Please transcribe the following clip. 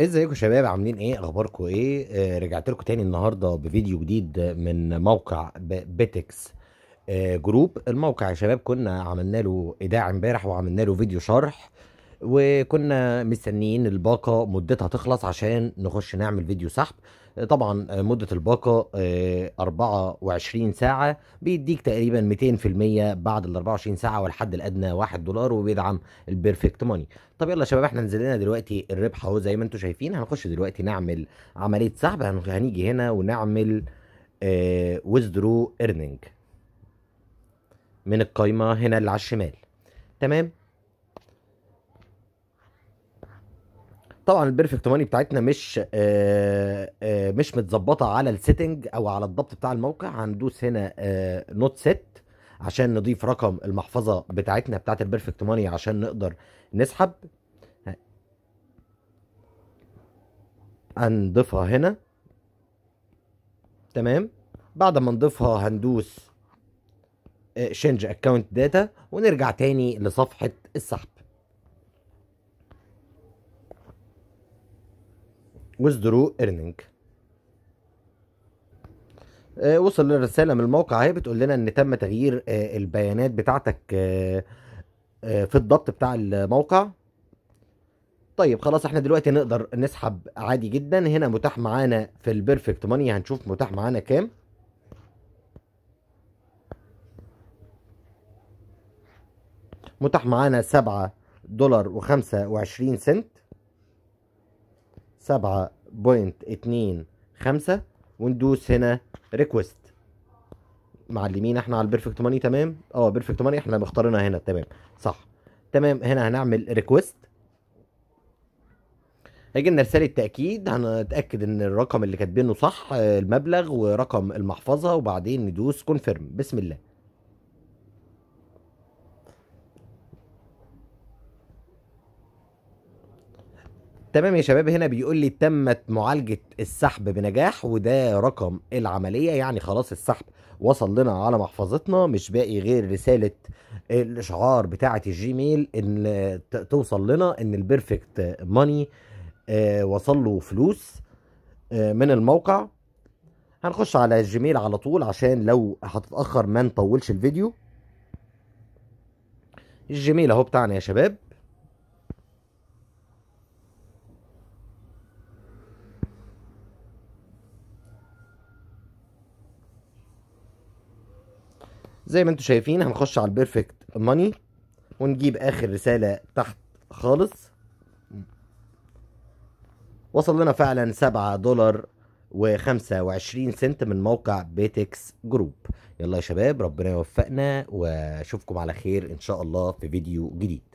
ازيكم شباب عاملين ايه اخباركم ايه آه رجعت لكم تاني النهارده بفيديو جديد من موقع بيتكس آه جروب الموقع يا شباب كنا عملنا له ايداع امبارح وعملنا له فيديو شرح وكنا مستنيين الباقة مدتها تخلص عشان نخش نعمل فيديو سحب آه، طبعا آه، مدة الباقة 24 آه، ساعة بيديك تقريبا 200% بعد ال 24 ساعة والحد الأدنى 1 دولار وبيدعم البيرفكت ماني طب يلا يا شباب احنا نزل لنا دلوقتي الربح اهو زي ما انتم شايفين هنخش دلوقتي نعمل عملية سحب هنيجي هنا ونعمل ويزدرو ايرنينج من القايمة هنا اللي على الشمال تمام طبعا البيرفكت ماني بتاعتنا مش آه، آه، مش متظبطه على السيتنج او على الضبط بتاع الموقع هندوس هنا نوت آه، سيت عشان نضيف رقم المحفظه بتاعتنا بتاعت البيرفكت ماني عشان نقدر نسحب هنضيفها هنا تمام بعد ما نضيفها هندوس شينج اكونت داتا ونرجع تاني لصفحه السحب وزدرو earning آه، وصل الرسالة من الموقع اهي بتقول لنا ان تم تغيير آه، البيانات بتاعتك آه، في الضبط بتاع الموقع طيب خلاص احنا دلوقتي نقدر نسحب عادي جدا هنا متاح معانا في البيرفكت ماني هنشوف متاح معانا كام متاح معانا سبعة دولار وخمسة وعشرين سنت سبعة بوينت اتنين خمسة وندوس هنا ريكوست معلمين احنا على البيرفكت ماني تمام اه بيرفكت ماني احنا مختارينها هنا تمام صح تمام هنا هنعمل ريكوست هيجي لنا رساله تاكيد هنتاكد ان الرقم اللي كاتبينه صح المبلغ ورقم المحفظه وبعدين ندوس كونفيرم بسم الله تمام يا شباب هنا بيقول لي تمت معالجه السحب بنجاح وده رقم العمليه يعني خلاص السحب وصل لنا على محفظتنا مش باقي غير رساله الاشعار بتاعه الجيميل ان توصل لنا ان البيرفكت ماني آه، وصل له فلوس آه، من الموقع هنخش على الجيميل على طول عشان لو هتتاخر ما نطولش الفيديو الجيميل اهو بتاعنا يا شباب زي ما انتم شايفين هنخش على البيرفكت ماني ونجيب اخر رساله تحت خالص وصل لنا فعلا 7 دولار و25 سنت من موقع بيتكس جروب يلا يا شباب ربنا يوفقنا واشوفكم على خير ان شاء الله في فيديو جديد